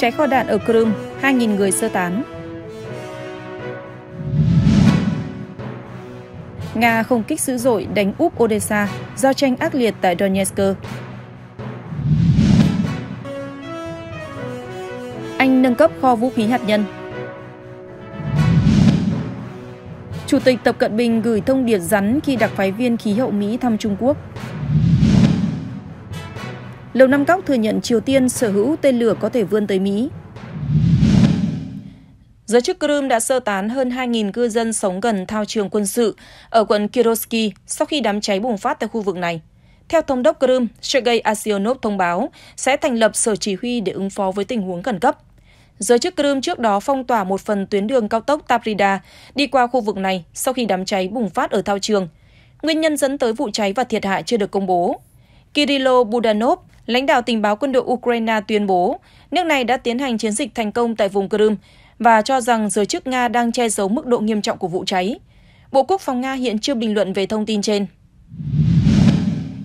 Cháy kho đạn ở Crimea, 2.000 người sơ tán. Nga không kích dữ dội đánh úp Odessa, giao tranh ác liệt tại Donetsk. Anh nâng cấp kho vũ khí hạt nhân. Chủ tịch Tập Cận Bình gửi thông điệp rắn khi đặc phái viên khí hậu Mỹ thăm Trung Quốc. Lầu Năm Góc thừa nhận Triều Tiên sở hữu tên lửa có thể vươn tới Mỹ. Giới chức Crimea đã sơ tán hơn 2.000 cư dân sống gần thao trường quân sự ở quận Kirovsky sau khi đám cháy bùng phát tại khu vực này. Theo Thống đốc Crimea, Sergei Asionov thông báo sẽ thành lập sở chỉ huy để ứng phó với tình huống khẩn cấp. Giới chức Crimea trước đó phong tỏa một phần tuyến đường cao tốc Taprida đi qua khu vực này sau khi đám cháy bùng phát ở thao trường. Nguyên nhân dẫn tới vụ cháy và thiệt hại chưa được công bố. Kirilo Budanov, lãnh đạo tình báo quân đội Ukraine tuyên bố nước này đã tiến hành chiến dịch thành công tại vùng Crimea và cho rằng giới chức Nga đang che giấu mức độ nghiêm trọng của vụ cháy. Bộ Quốc phòng Nga hiện chưa bình luận về thông tin trên.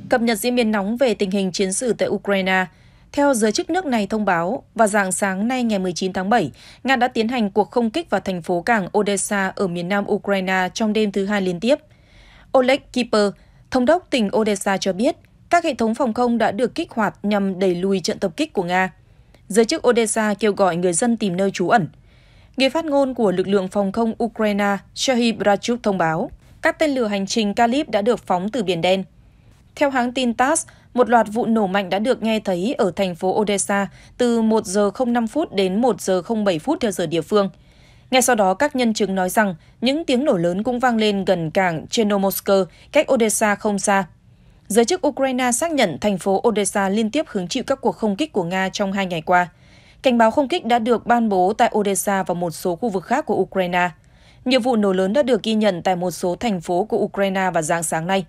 Cập nhật diễn biến nóng về tình hình chiến sự tại Ukraine. Theo giới chức nước này thông báo, vào dạng sáng nay ngày 19 tháng 7, Nga đã tiến hành cuộc không kích vào thành phố cảng Odessa ở miền nam Ukraine trong đêm thứ hai liên tiếp. Oleg Kiper, thống đốc tỉnh Odessa cho biết, các hệ thống phòng không đã được kích hoạt nhằm đẩy lùi trận tập kích của Nga. Giới chức Odessa kêu gọi người dân tìm nơi trú ẩn. Người phát ngôn của lực lượng phòng không Ukraine Serhiy Brachuk thông báo, các tên lửa hành trình Kalib đã được phóng từ Biển Đen. Theo hãng tin TASS, một loạt vụ nổ mạnh đã được nghe thấy ở thành phố Odessa từ 1 giờ 05 phút đến 1 giờ 07 phút theo giờ địa phương. Ngay sau đó, các nhân chứng nói rằng những tiếng nổ lớn cũng vang lên gần cảng Chernomorsk, cách Odessa không xa. Giới chức Ukraine xác nhận thành phố Odessa liên tiếp hứng chịu các cuộc không kích của Nga trong hai ngày qua. Cảnh báo không kích đã được ban bố tại Odessa và một số khu vực khác của Ukraine. Nhiều vụ nổ lớn đã được ghi nhận tại một số thành phố của Ukraine vào dạng sáng nay.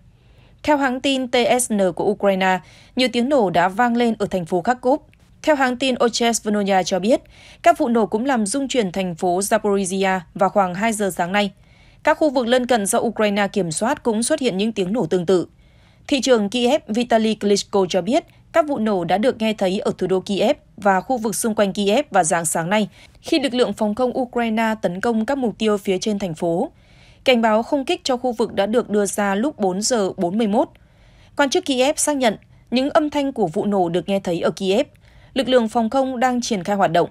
Theo hãng tin TSN của Ukraine, nhiều tiếng nổ đã vang lên ở thành phố Kharkov. Theo hãng tin Ochesvnoya cho biết, các vụ nổ cũng làm rung chuyển thành phố Zaporizhia vào khoảng 2 giờ sáng nay. Các khu vực lân cận do Ukraine kiểm soát cũng xuất hiện những tiếng nổ tương tự thị trường kiev vitaly klitschko cho biết các vụ nổ đã được nghe thấy ở thủ đô kiev và khu vực xung quanh kiev vào dạng sáng nay khi lực lượng phòng không ukraine tấn công các mục tiêu phía trên thành phố cảnh báo không kích cho khu vực đã được đưa ra lúc 4 giờ 41. Quan chức Kiev xác nhận những âm thanh của vụ nổ được nghe thấy ở Kiev. Lực lượng phòng không đang triển khai hoạt động.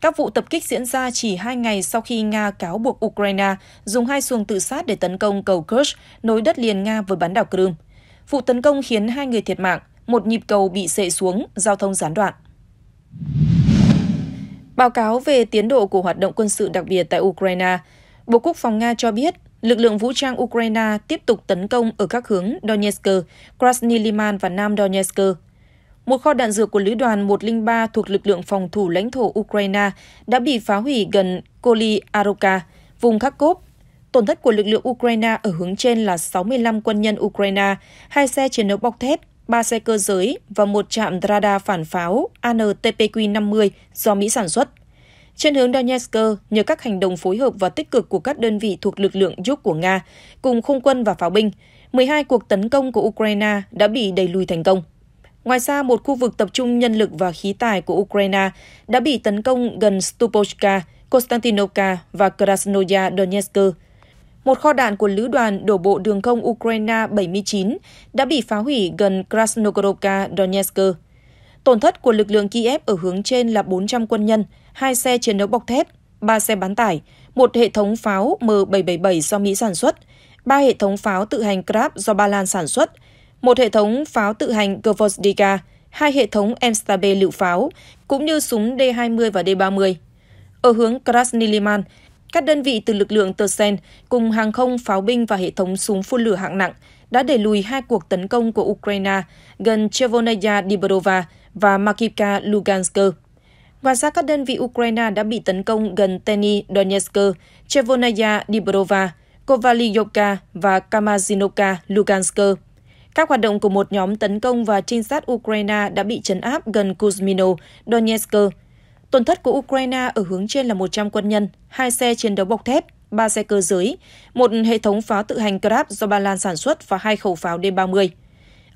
Các vụ tập kích diễn ra chỉ hai ngày sau khi Nga cáo buộc Ukraine dùng hai xuồng tự sát để tấn công cầu Kerch nối đất liền Nga với bán đảo Crimea. Vụ tấn công khiến hai người thiệt mạng, một nhịp cầu bị sệ xuống, giao thông gián đoạn. Báo cáo về tiến độ của hoạt động quân sự đặc biệt tại Ukraine, Bộ Quốc phòng Nga cho biết lực lượng vũ trang Ukraine tiếp tục tấn công ở các hướng Donetsk, Krasny Liman và Nam Donetsk. Một kho đạn dược của lữ đoàn 103 thuộc lực lượng phòng thủ lãnh thổ Ukraine đã bị phá hủy gần Koli Aroka, vùng Kharkov Tổn thất của lực lượng Ukraine ở hướng trên là 65 quân nhân Ukraine, hai xe chiến đấu bọc thép, ba xe cơ giới và một trạm radar phản pháo ANTPQ-50 do Mỹ sản xuất. Trên hướng Donetsk, nhờ các hành động phối hợp và tích cực của các đơn vị thuộc lực lượng giúp của Nga, cùng không quân và pháo binh, 12 cuộc tấn công của Ukraine đã bị đẩy lùi thành công. Ngoài ra, một khu vực tập trung nhân lực và khí tài của Ukraine đã bị tấn công gần Stupochka, Konstantinovka và Krasnoya Donetsk một kho đạn của lữ đoàn đổ bộ đường không Ukraine 79 đã bị phá hủy gần Krasnogorovka, Donetsk. Tổn thất của lực lượng Kiev ở hướng trên là 400 quân nhân, hai xe chiến đấu bọc thép, ba xe bán tải, một hệ thống pháo M777 do Mỹ sản xuất, ba hệ thống pháo tự hành Krab do Ba Lan sản xuất, một hệ thống pháo tự hành Gvozdika, hai hệ thống Emstabe lựu pháo, cũng như súng D-20 và D-30. Ở hướng Krasniliman, các đơn vị từ lực lượng Tersen cùng hàng không, pháo binh và hệ thống súng phun lửa hạng nặng đã đẩy lùi hai cuộc tấn công của Ukraine gần Chevonaya Dibrova và Makivka Lugansk. Ngoài ra, các đơn vị Ukraine đã bị tấn công gần Teny Donetsk, Chevonaya Dibrova, Kovalyovka và Kamazinovka Lugansk. Các hoạt động của một nhóm tấn công và trinh sát Ukraine đã bị chấn áp gần Kuzmino, Donetsk, Tổn thất của Ukraine ở hướng trên là 100 quân nhân, hai xe chiến đấu bọc thép, ba xe cơ giới, một hệ thống pháo tự hành Grab do Ba Lan sản xuất và hai khẩu pháo D-30.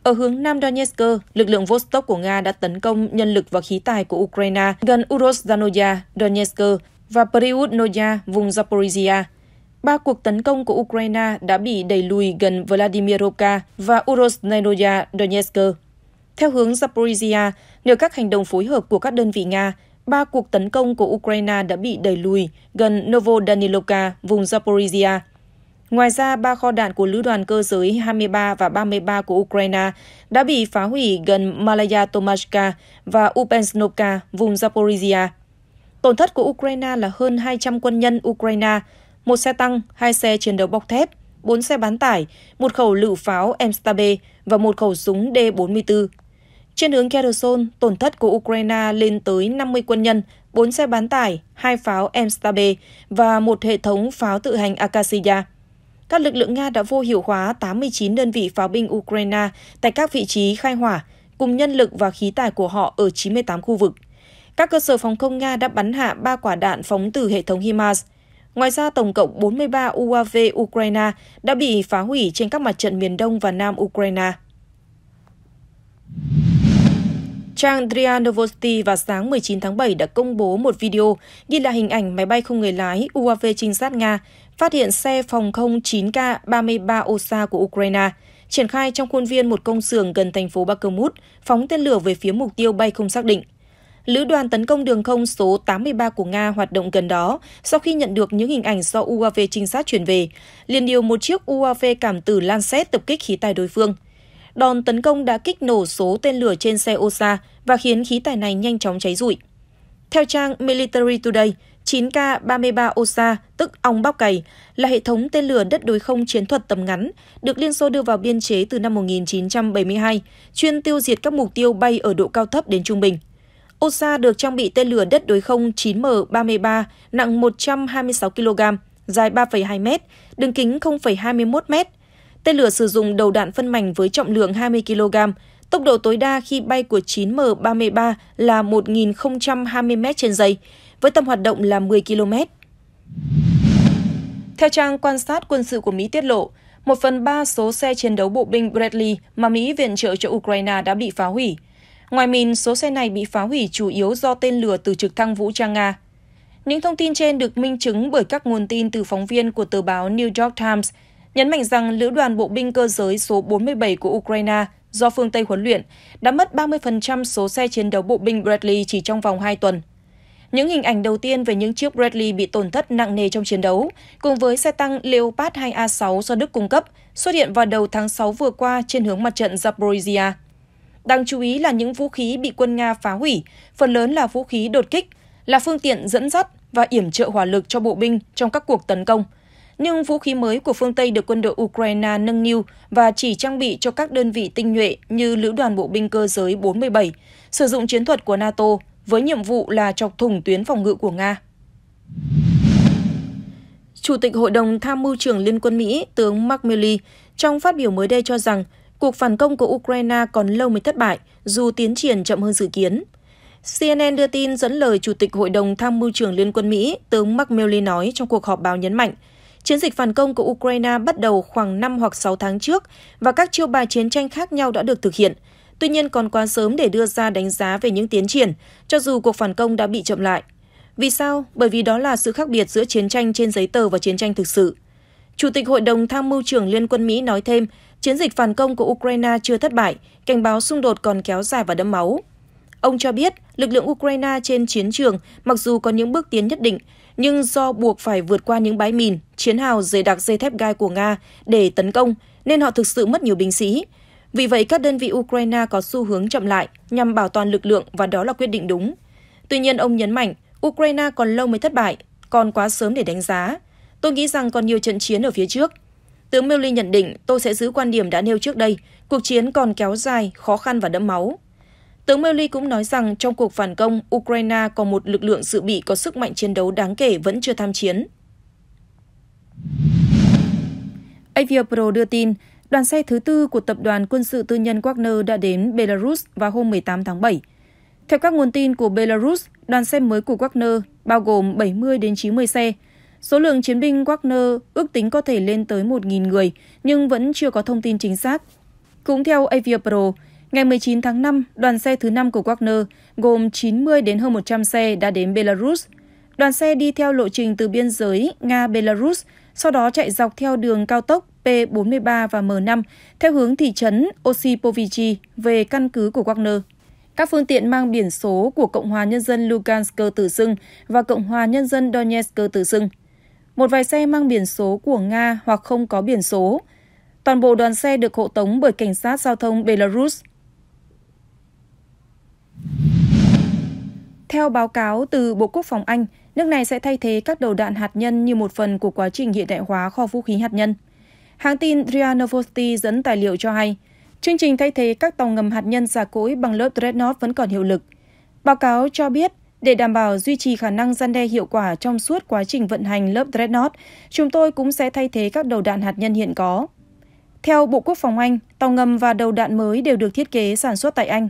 Ở hướng Nam Donetsk, lực lượng Vostok của Nga đã tấn công nhân lực và khí tài của Ukraine gần Urozhanoye, Donetsk và Priudnoye, vùng Zaporizhia. Ba cuộc tấn công của Ukraine đã bị đẩy lùi gần Vladimirovka và Urozhanoye, Donetsk. Theo hướng Zaporizhia, nhờ các hành động phối hợp của các đơn vị Nga, ba cuộc tấn công của Ukraine đã bị đẩy lùi gần Novodanilovka, vùng Zaporizhia. Ngoài ra, ba kho đạn của lữ đoàn cơ giới 23 và 33 của Ukraine đã bị phá hủy gần Malaya Tomashka và Upensnovka, vùng Zaporizhia. Tổn thất của Ukraine là hơn 200 quân nhân Ukraine, một xe tăng, hai xe chiến đấu bọc thép, bốn xe bán tải, một khẩu lựu pháo Mstabe và một khẩu súng D-44 trên hướng Kherson, tổn thất của Ukraine lên tới 50 quân nhân, 4 xe bán tải, 2 pháo Emstabe và một hệ thống pháo tự hành Akashiya. Các lực lượng Nga đã vô hiệu hóa 89 đơn vị pháo binh Ukraine tại các vị trí khai hỏa, cùng nhân lực và khí tài của họ ở 98 khu vực. Các cơ sở phòng không Nga đã bắn hạ 3 quả đạn phóng từ hệ thống HIMARS. Ngoài ra, tổng cộng 43 UAV Ukraine đã bị phá hủy trên các mặt trận miền Đông và Nam Ukraine. Trang Dria Novosti vào sáng 19 tháng 7 đã công bố một video ghi là hình ảnh máy bay không người lái UAV trinh sát Nga phát hiện xe phòng không 9K-33 Osa của Ukraine triển khai trong khuôn viên một công xưởng gần thành phố Bakhmut, phóng tên lửa về phía mục tiêu bay không xác định. Lữ đoàn tấn công đường không số 83 của Nga hoạt động gần đó sau khi nhận được những hình ảnh do UAV trinh sát chuyển về, liền điều một chiếc UAV cảm tử Lancet tập kích khí tài đối phương đòn tấn công đã kích nổ số tên lửa trên xe Osa và khiến khí tài này nhanh chóng cháy rụi. Theo trang Military Today, 9K-33 Osa, tức ong bóc cày, là hệ thống tên lửa đất đối không chiến thuật tầm ngắn, được Liên Xô đưa vào biên chế từ năm 1972, chuyên tiêu diệt các mục tiêu bay ở độ cao thấp đến trung bình. Osa được trang bị tên lửa đất đối không 9M33 nặng 126 kg, dài 3,2 m, đường kính 0,21 m, Tên lửa sử dụng đầu đạn phân mảnh với trọng lượng 20 kg, tốc độ tối đa khi bay của 9M33 là 1.020 m trên giây, với tầm hoạt động là 10 km. Theo trang quan sát quân sự của Mỹ tiết lộ, một phần ba số xe chiến đấu bộ binh Bradley mà Mỹ viện trợ cho Ukraine đã bị phá hủy. Ngoài mìn, số xe này bị phá hủy chủ yếu do tên lửa từ trực thăng vũ trang Nga. Những thông tin trên được minh chứng bởi các nguồn tin từ phóng viên của tờ báo New York Times, nhấn mạnh rằng lữ đoàn bộ binh cơ giới số 47 của Ukraine do phương Tây huấn luyện đã mất 30% số xe chiến đấu bộ binh Bradley chỉ trong vòng 2 tuần. Những hình ảnh đầu tiên về những chiếc Bradley bị tổn thất nặng nề trong chiến đấu, cùng với xe tăng Leopard 2A6 do Đức cung cấp, xuất hiện vào đầu tháng 6 vừa qua trên hướng mặt trận Zaporizhia. Đáng chú ý là những vũ khí bị quân Nga phá hủy, phần lớn là vũ khí đột kích, là phương tiện dẫn dắt và yểm trợ hỏa lực cho bộ binh trong các cuộc tấn công – nhưng vũ khí mới của phương Tây được quân đội Ukraine nâng niu và chỉ trang bị cho các đơn vị tinh nhuệ như Lữ đoàn Bộ binh cơ giới 47, sử dụng chiến thuật của NATO với nhiệm vụ là chọc thủng tuyến phòng ngự của Nga. Chủ tịch Hội đồng Tham mưu trưởng Liên quân Mỹ, tướng Mark Milley, trong phát biểu mới đây cho rằng cuộc phản công của Ukraine còn lâu mới thất bại, dù tiến triển chậm hơn dự kiến. CNN đưa tin dẫn lời Chủ tịch Hội đồng Tham mưu trưởng Liên quân Mỹ, tướng Mark Milley nói trong cuộc họp báo nhấn mạnh – Chiến dịch phản công của Ukraine bắt đầu khoảng 5 hoặc 6 tháng trước và các chiêu bài chiến tranh khác nhau đã được thực hiện. Tuy nhiên còn quá sớm để đưa ra đánh giá về những tiến triển, cho dù cuộc phản công đã bị chậm lại. Vì sao? Bởi vì đó là sự khác biệt giữa chiến tranh trên giấy tờ và chiến tranh thực sự. Chủ tịch Hội đồng Tham mưu trưởng Liên quân Mỹ nói thêm, chiến dịch phản công của Ukraine chưa thất bại, cảnh báo xung đột còn kéo dài và đẫm máu. Ông cho biết, lực lượng Ukraine trên chiến trường, mặc dù có những bước tiến nhất định, nhưng do buộc phải vượt qua những bãi mìn, chiến hào dày đặc dây thép gai của Nga để tấn công nên họ thực sự mất nhiều binh sĩ. Vì vậy, các đơn vị Ukraine có xu hướng chậm lại nhằm bảo toàn lực lượng và đó là quyết định đúng. Tuy nhiên, ông nhấn mạnh, Ukraine còn lâu mới thất bại, còn quá sớm để đánh giá. Tôi nghĩ rằng còn nhiều trận chiến ở phía trước. Tướng Milley nhận định, tôi sẽ giữ quan điểm đã nêu trước đây, cuộc chiến còn kéo dài, khó khăn và đẫm máu. Tướng Melly cũng nói rằng trong cuộc phản công, Ukraine còn một lực lượng dự bị có sức mạnh chiến đấu đáng kể vẫn chưa tham chiến. Aviapro đưa tin, đoàn xe thứ tư của tập đoàn quân sự tư nhân Wagner đã đến Belarus vào hôm 18 tháng 7. Theo các nguồn tin của Belarus, đoàn xe mới của Wagner bao gồm 70 đến 90 xe. Số lượng chiến binh Wagner ước tính có thể lên tới 1.000 người, nhưng vẫn chưa có thông tin chính xác. Cũng theo Aviapro, Ngày 19 tháng 5, đoàn xe thứ 5 của Wagner gồm 90 đến hơn 100 xe đã đến Belarus. Đoàn xe đi theo lộ trình từ biên giới Nga-Belarus, sau đó chạy dọc theo đường cao tốc P43 và M5 theo hướng thị trấn Osipovichi về căn cứ của Wagner. Các phương tiện mang biển số của Cộng hòa Nhân dân Lugansk tự xưng và Cộng hòa Nhân dân Donetsk tự xưng. Một vài xe mang biển số của Nga hoặc không có biển số. Toàn bộ đoàn xe được hộ tống bởi cảnh sát giao thông Belarus. Theo báo cáo từ Bộ Quốc phòng Anh, nước này sẽ thay thế các đầu đạn hạt nhân như một phần của quá trình hiện đại hóa kho vũ khí hạt nhân. Hãng tin RIA Novosti dẫn tài liệu cho hay, chương trình thay thế các tàu ngầm hạt nhân giả cỗi bằng lớp Dreadnought vẫn còn hiệu lực. Báo cáo cho biết, để đảm bảo duy trì khả năng gian đe hiệu quả trong suốt quá trình vận hành lớp Dreadnought, chúng tôi cũng sẽ thay thế các đầu đạn hạt nhân hiện có. Theo Bộ Quốc phòng Anh, tàu ngầm và đầu đạn mới đều được thiết kế sản xuất tại Anh.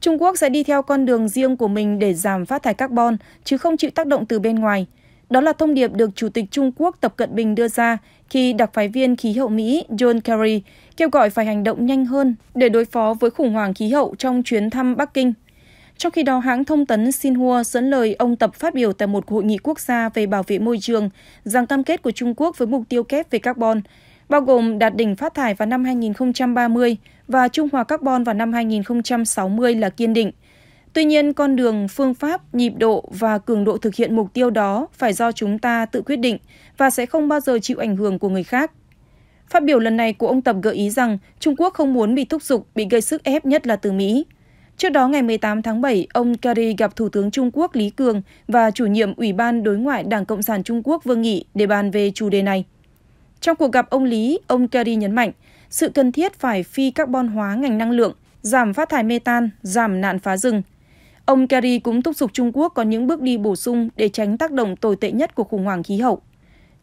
Trung Quốc sẽ đi theo con đường riêng của mình để giảm phát thải carbon, chứ không chịu tác động từ bên ngoài. Đó là thông điệp được Chủ tịch Trung Quốc Tập Cận Bình đưa ra khi đặc phái viên khí hậu Mỹ John Kerry kêu gọi phải hành động nhanh hơn để đối phó với khủng hoảng khí hậu trong chuyến thăm Bắc Kinh. Trong khi đó, hãng thông tấn Xinhua dẫn lời ông Tập phát biểu tại một hội nghị quốc gia về bảo vệ môi trường rằng cam kết của Trung Quốc với mục tiêu kép về carbon, bao gồm đạt đỉnh phát thải vào năm 2030 và trung hòa carbon vào năm 2060 là kiên định. Tuy nhiên, con đường, phương pháp, nhịp độ và cường độ thực hiện mục tiêu đó phải do chúng ta tự quyết định và sẽ không bao giờ chịu ảnh hưởng của người khác. Phát biểu lần này của ông Tập gợi ý rằng Trung Quốc không muốn bị thúc giục, bị gây sức ép nhất là từ Mỹ. Trước đó ngày 18 tháng 7, ông Kerry gặp Thủ tướng Trung Quốc Lý Cường và chủ nhiệm Ủy ban Đối ngoại Đảng Cộng sản Trung Quốc Vương Nghị để bàn về chủ đề này. Trong cuộc gặp ông Lý, ông Kerry nhấn mạnh – sự cần thiết phải phi carbon hóa ngành năng lượng, giảm phát thải metan, giảm nạn phá rừng. Ông Kerry cũng thúc giục Trung Quốc có những bước đi bổ sung để tránh tác động tồi tệ nhất của khủng hoảng khí hậu.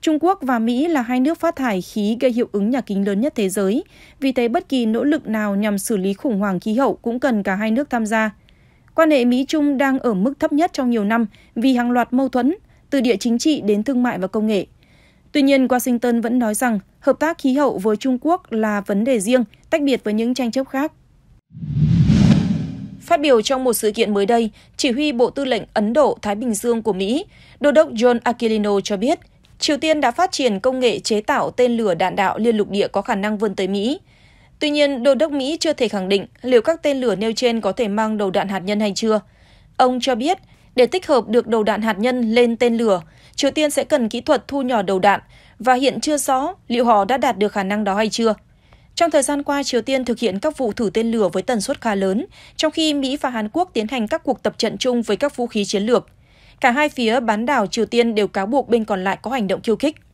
Trung Quốc và Mỹ là hai nước phát thải khí gây hiệu ứng nhà kính lớn nhất thế giới, vì thế bất kỳ nỗ lực nào nhằm xử lý khủng hoảng khí hậu cũng cần cả hai nước tham gia. Quan hệ Mỹ-Trung đang ở mức thấp nhất trong nhiều năm vì hàng loạt mâu thuẫn, từ địa chính trị đến thương mại và công nghệ. Tuy nhiên, Washington vẫn nói rằng hợp tác khí hậu với Trung Quốc là vấn đề riêng, tách biệt với những tranh chấp khác. Phát biểu trong một sự kiện mới đây, chỉ huy Bộ Tư lệnh Ấn Độ Thái Bình Dương của Mỹ, Đô đốc John Aquilino cho biết, Triều Tiên đã phát triển công nghệ chế tạo tên lửa đạn đạo liên lục địa có khả năng vươn tới Mỹ. Tuy nhiên, Đô đốc Mỹ chưa thể khẳng định liệu các tên lửa nêu trên có thể mang đầu đạn hạt nhân hay chưa. Ông cho biết, để tích hợp được đầu đạn hạt nhân lên tên lửa, Triều Tiên sẽ cần kỹ thuật thu nhỏ đầu đạn, và hiện chưa rõ liệu họ đã đạt được khả năng đó hay chưa. Trong thời gian qua, Triều Tiên thực hiện các vụ thử tên lửa với tần suất khá lớn, trong khi Mỹ và Hàn Quốc tiến hành các cuộc tập trận chung với các vũ khí chiến lược. Cả hai phía bán đảo Triều Tiên đều cáo buộc bên còn lại có hành động khiêu khích.